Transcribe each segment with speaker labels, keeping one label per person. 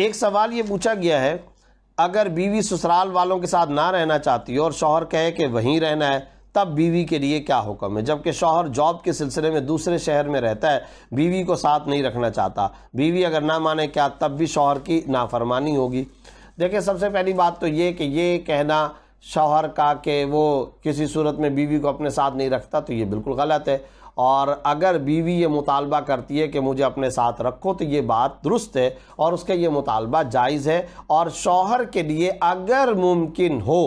Speaker 1: एक सवाल ये पूछा गया है अगर बीवी ससुराल वालों के साथ ना रहना चाहती और शौहर कहे कि वहीं रहना है तब बीवी के लिए क्या हुक्म है जबकि शौहर जॉब के सिलसिले में दूसरे शहर में रहता है बीवी को साथ नहीं रखना चाहता बीवी अगर ना माने क्या तब भी शौहर की नाफरमानी होगी देखिए सबसे पहली बात तो ये कि ये कहना शौहर का कि वो किसी सूरत में बीवी को अपने साथ नहीं रखता तो ये बिल्कुल गलत है और अगर बीवी ये मुतालबा करती है कि मुझे अपने साथ रखो तो ये बात दुरुस्त है और उसका ये मुतालबा जायज़ है और शौहर के लिए अगर मुमकिन हो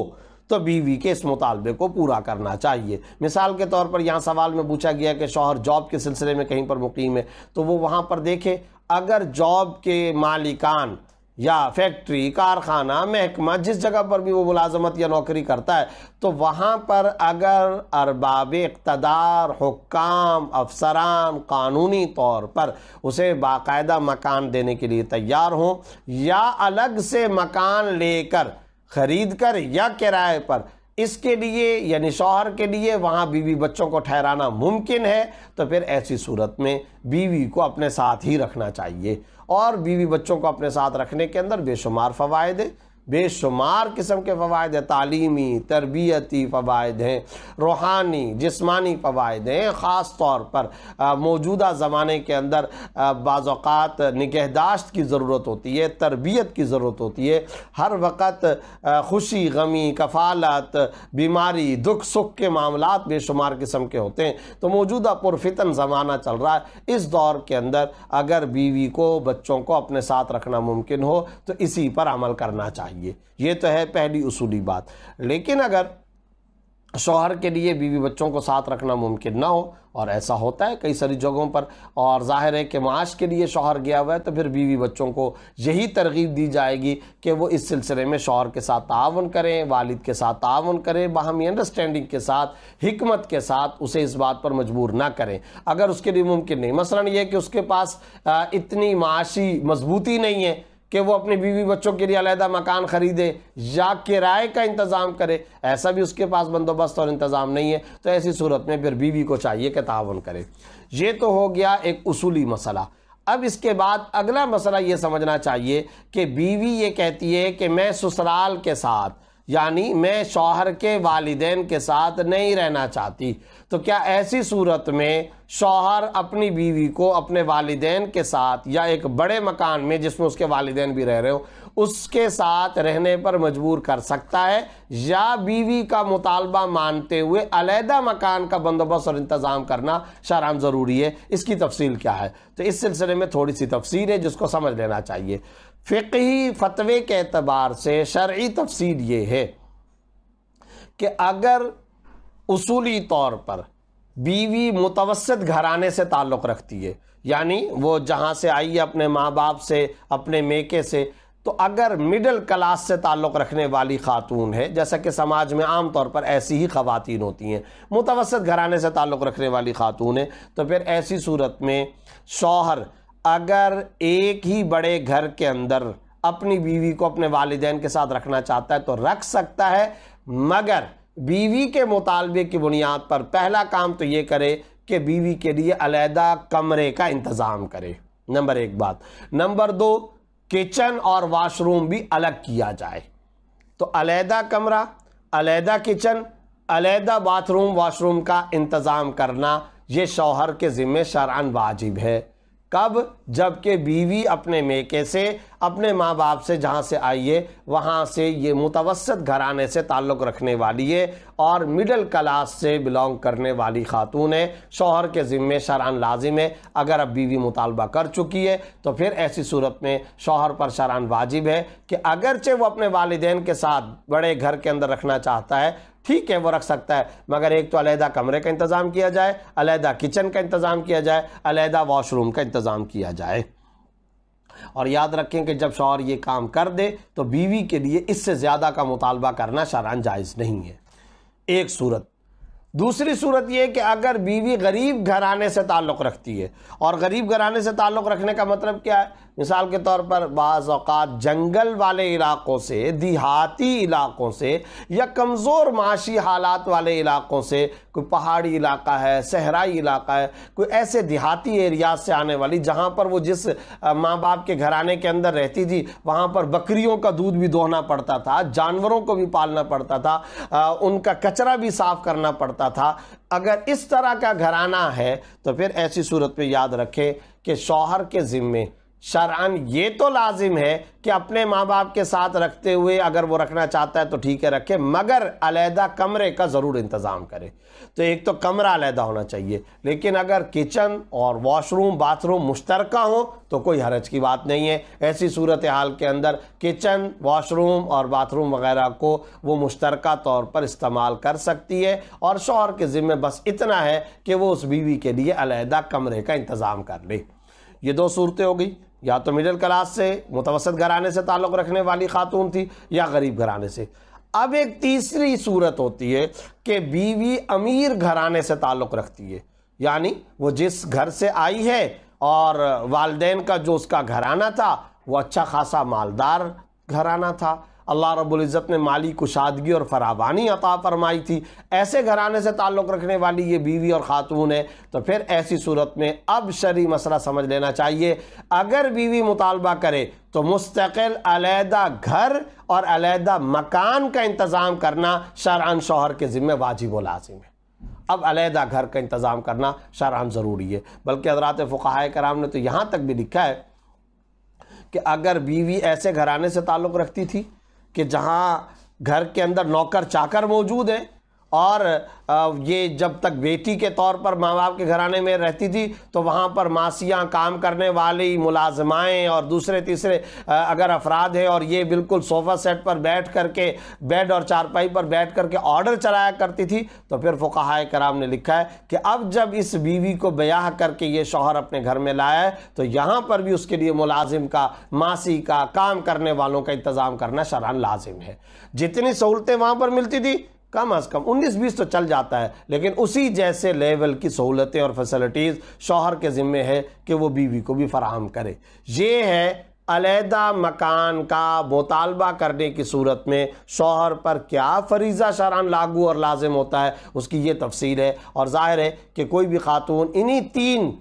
Speaker 1: तो बीवी के इस मुतालबे को पूरा करना चाहिए मिसाल के तौर पर यहाँ सवाल में पूछा गया कि शौहर जॉब के सिलसिले में कहीं पर मुकीम है तो वो वहाँ पर देखे अगर जॉब के मालिकान या फैक्ट्री कारखाना महकमा जिस जगह पर भी वो मुलाजमत या नौकरी करता है तो वहाँ पर अगर अरबाब इकतदार हुक्काम अफसरान कानूनी तौर पर उसे बाकायदा मकान देने के लिए तैयार हों या अलग से मकान लेकर ख़रीद कर या किराए पर इसके लिए यानी शौहर के लिए वहाँ बीवी बच्चों को ठहराना मुमकिन है तो फिर ऐसी सूरत में बीवी को अपने साथ ही रखना चाहिए और बीवी बच्चों को अपने साथ रखने के अंदर बेशुमार फ़वाद बेशुमार किस्म के फ़वाद हैं तालीमी तरबियती फ़वाद हैं रूहानी जिस्मानी फ़वाद हैं ख़ास तौर पर मौजूदा ज़माने के अंदर बाज़ात निगहदाश्त की ज़रूरत होती है तरबियत की ज़रूरत होती है हर वक़्त खुशी गमी कफालत बीमारी दुख सुख के मामला बेशुमार किस्म के होते हैं तो मौजूदा पुरफितन ज़माना चल रहा है इस दौर के अंदर अगर बीवी को बच्चों को अपने साथ रखना मुमकिन हो तो इसी पर अमल करना चाहिए चाहिए ये तो है पहली उसूली बात लेकिन अगर शोहर के लिए बीवी बच्चों को साथ रखना मुमकिन ना हो और ऐसा होता है कई सारी जगहों पर और जाहिर है कि माश के लिए शोहर गया हुआ है तो फिर बीवी बच्चों को यही तरगीब दी जाएगी कि वो इस सिलसिले में शोहर के साथ ताउन करें वालिद के साथ ताउन करें बाहमी अंडरस्टैंडिंग के साथ हमत के साथ उसे इस बात पर मजबूर ना करें अगर उसके लिए मुमकिन नहीं मसला ये कि उसके पास इतनी माशी मजबूती नहीं है कि वो अपने बीवी बच्चों के लिए अलहदा मकान ख़रीदे या किराए का इंतज़ाम करे ऐसा भी उसके पास बंदोबस्त और इंतज़ाम नहीं है तो ऐसी सूरत में फिर बीवी को चाहिए कि ताउन करे ये तो हो गया एक उसूली मसला अब इसके बाद अगला मसला ये समझना चाहिए कि बीवी ये कहती है कि मैं ससुराल के साथ यानी मैं शौहर के वालदेन के साथ नहीं रहना चाहती तो क्या ऐसी सूरत में शौहर अपनी बीवी को अपने वालदेन के साथ या एक बड़े मकान में जिसमें उसके वालदेन भी रह रहे हो उसके साथ रहने पर मजबूर कर सकता है या बीवी का मुतालबा मानते हुए अलहदा मकान का बंदोबस्त और इंतज़ाम करना शराम ज़रूरी है इसकी तफसील क्या है तो इस सिलसिले में थोड़ी सी तफसील है जिसको समझ लेना चाहिए फ़िकी फतवे के अतबार से शर्य तफसीर ये है कि अगर उसूली तौर पर बीवी मुतवसत घराने से ताल्लुक़ रखती है यानी वो जहाँ से आई है अपने माँ बाप से अपने मेके से तो अगर मिडिल क्लास से ताल्लुक़ रखने वाली खातून है जैसा कि समाज में आम तौर पर ऐसी ही खवातीन होती हैं मुतवसत घराने से ताल्लुक़ रखने वाली खातून है तो फिर ऐसी सूरत में शौहर अगर एक ही बड़े घर के अंदर अपनी बीवी को अपने वालदेन के साथ रखना चाहता है तो रख सकता है मगर बीवी के मुतालबे की बुनियाद पर पहला काम तो ये करे कि बीवी के लिए अलहदा कमरे का इंतज़ाम करे नंबर एक बात नंबर दो किचन और वाशरूम भी अलग किया जाए तो अलहदा कमरा अलहदा किचन अलहदा बाथरूम वाशरूम का इंतज़ाम करना ये शौहर के ज़िम्मे शरान वाजिब है कब जबकि बीवी अपने मेके से अपने माँ बाप से जहाँ से आई है वहाँ से ये मुतवसत घराने से ताल्लुक़ रखने वाली है और मिडल क्लास से बिलोंग करने वाली खातून है शोहर के ज़िम्मे शरान लाजिम है अगर अब बीवी मुतालबा कर चुकी है तो फिर ऐसी सूरत में शोहर पर शरान वाजिब है कि अगरचे वो अपने वालदेन के साथ बड़े घर के अंदर रखना चाहता है ठीक है वो रख सकता है मगर एक तो अलहदा कमरे का इंतज़ाम किया जाए अलहदा किचन का इंतज़ाम किया जाए अलहदा वॉशरूम का इंतज़ाम किया जाए और याद रखें कि जब शौहर ये काम कर दे तो बीवी के लिए इससे ज़्यादा का मुतालबा करना शरान जायज़ नहीं है एक सूरत दूसरी सूरत यह कि अगर बीवी गरीब घराने से ताल्लुक़ रखती है और गरीब घराने से ताल्लुक़ रखने का मतलब क्या है मिसाल के तौर पर बाज़ जंगल वाले इलाक़ों से देहाती इलाक़ों से या कमज़ोर माशी हालात वाले इलाक़ों से कोई पहाड़ी इलाका है सहराई इलाका है कोई ऐसे देहाती एरियाज से आने वाली जहाँ पर वो जिस माँ बाप के घराने के अंदर रहती थी वहाँ पर बकरियों का दूध भी दोहना पड़ता था जानवरों को भी पालना पड़ता था उनका कचरा भी साफ़ करना पड़ता था अगर इस तरह का घराना है तो फिर ऐसी सूरत में याद रखें कि शौहर के ज़िम्मे शरान ये तो लाजिम है कि अपने माँ बाप के साथ रखते हुए अगर वो रखना चाहता है तो ठीक है रखे मगर अलहदा कमरे का ज़रूर इंतज़ाम करें तो एक तो कमरा अलहदा होना चाहिए लेकिन अगर किचन और वॉशरूम बाथरूम मुश्तर हो तो कोई हरज की बात नहीं है ऐसी सूरत हाल के अंदर किचन वॉशरूम और बाथरूम वगैरह को वो मुश्तर तौर पर इस्तेमाल कर सकती है और शोहर के ज़िम्मे बस इतना है कि वो उस बीवी के लिए अलहदा कमरे का इंतज़ाम कर ले ये दो सूरतें हो गई या तो मिडिल क्लास से मुतवसत घराने से ताल्लुक़ रखने वाली खातून थी या गरीब घराने से अब एक तीसरी सूरत होती है कि बीवी अमीर घराने से ताल्लुक़ रखती है यानी वो जिस घर से आई है और वालदेन का जो उसका घराना था वो अच्छा खासा मालदार घराना था अल्लाह रब्ज़त ने माली कुशादगी और फरावानी अता फरमाई थी ऐसे घराने से ताल्लुक़ रखने वाली ये बीवी और ख़ातून है तो फिर ऐसी सूरत में अब शरी मसला समझ लेना चाहिए अगर बीवी मुतालबा करे तो मुस्तकिल घर और अलहदा मकान का इंतज़ाम करना शरअन शोहर के ज़िम्मे वाजिब व लाजिम है अब अलीहदा घर का इंतज़ाम करना शरअन ज़रूरी है बल्कि हजरात फ़ाह कराम ने तो यहाँ तक भी लिखा है कि अगर बीवी ऐसे घराने से ताल्लुक़ रखती थी कि जहाँ घर के अंदर नौकर चाकर मौजूद हैं और ये जब तक बेटी के तौर पर माँ बाप के घराने में रहती थी तो वहाँ पर मासियाँ काम करने वाली मुलाजमाएँ और दूसरे तीसरे अगर अफराद हैं और ये बिल्कुल सोफ़ा सेट पर बैठ करके बेड और चारपाई पर बैठ करके ऑर्डर चलाया करती थी तो फिर फ़ुकाय कराम ने लिखा है कि अब जब इस बीवी को ब्याह करके ये शौहर अपने घर में लाया है तो यहाँ पर भी उसके लिए मुलाजिम का मासी का काम करने वालों का इंतज़ाम करना शरान लाजिम है जितनी सहूलतें वहाँ पर मिलती थी कम अज़ कम उन्नीस बीस तो चल जाता है लेकिन उसी जैसे लेवल की सहूलतें और फैसिलिटीज़ शोहर के ज़िम्मे है कि वो बीवी को भी फराहम करे ये है अलहदा मकान का मुतालबा करने की सूरत में शोहर पर क्या फरीज़ा शरान लागू और लाजिम होता है उसकी ये तफसील है और ज़ाहिर है कि कोई भी खातून इन्हीं तीन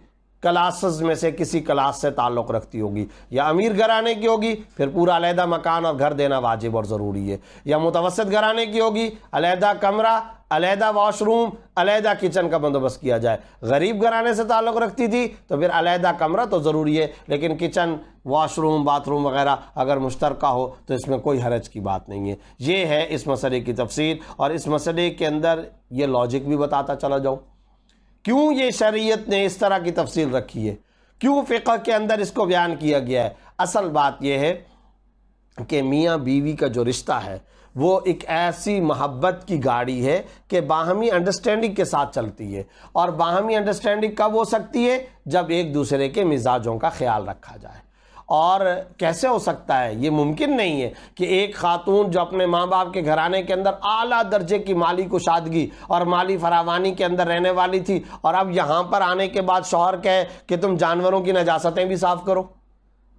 Speaker 1: क्लासेस में से किसी क्लास से ताल्लुक़ रखती होगी या अमीर घराने की होगी फिर पूरा अलहदा मकान और घर देना वाजिब और ज़रूरी है या मुतवसत घराने की होगी अलहदा कमरा अलहदा वाशरूम अलहदा किचन का बंदोबस्त किया जाए गरीब घराने से ताल्लुक़ रखती थी तो फिर अलहदा कमरा तो ज़रूरी है लेकिन किचन वाशरूम बाथरूम वगैरह अगर मुश्तर हो तो इसमें कोई हरज की बात नहीं है ये है इस मसले की तफसील और इस मसले के अंदर ये लॉजिक भी बताता चला जाऊँ क्यों ये शरीयत ने इस तरह की तफसील रखी है क्यों फ़िका के अंदर इसको बयान किया गया है असल बात यह है कि मियाँ बीवी का जो रिश्ता है वो एक ऐसी मोहब्बत की गाड़ी है कि बाहमी अंडरस्टैंडिंग के साथ चलती है और बाहमी अंडरस्टैंडिंग कब हो सकती है जब एक दूसरे के मिजाजों का ख्याल रखा जाए और कैसे हो सकता है ये मुमकिन नहीं है कि एक खातून जो अपने माँ बाप के घराने के अंदर आला दर्जे की माली कुशादगी और माली फरावानी के अंदर रहने वाली थी और अब यहाँ पर आने के बाद शौहर कहे कि तुम जानवरों की नजासतें भी साफ़ करो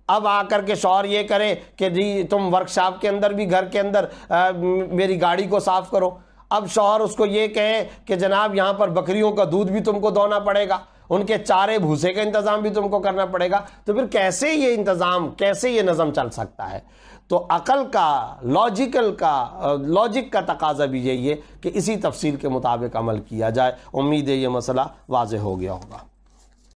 Speaker 1: अब आकर के शोहर ये करे कि जी तुम वर्कशॉप के अंदर भी घर के अंदर आ, मेरी गाड़ी को साफ़ करो अब शौहर उसको ये कहे कि जनाब यहाँ पर बकरियों का दूध भी तुमको दोना पड़ेगा उनके चारे भूसे का इंतज़ाम भी तुमको करना पड़ेगा तो फिर कैसे ये इंतज़ाम कैसे ये नज़म चल सकता है तो अकल का लॉजिकल का लॉजिक का तकाजा भी यही है कि इसी तफसील के मुताबिक अमल किया जाए उम्मीद है ये मसला वाज हो गया होगा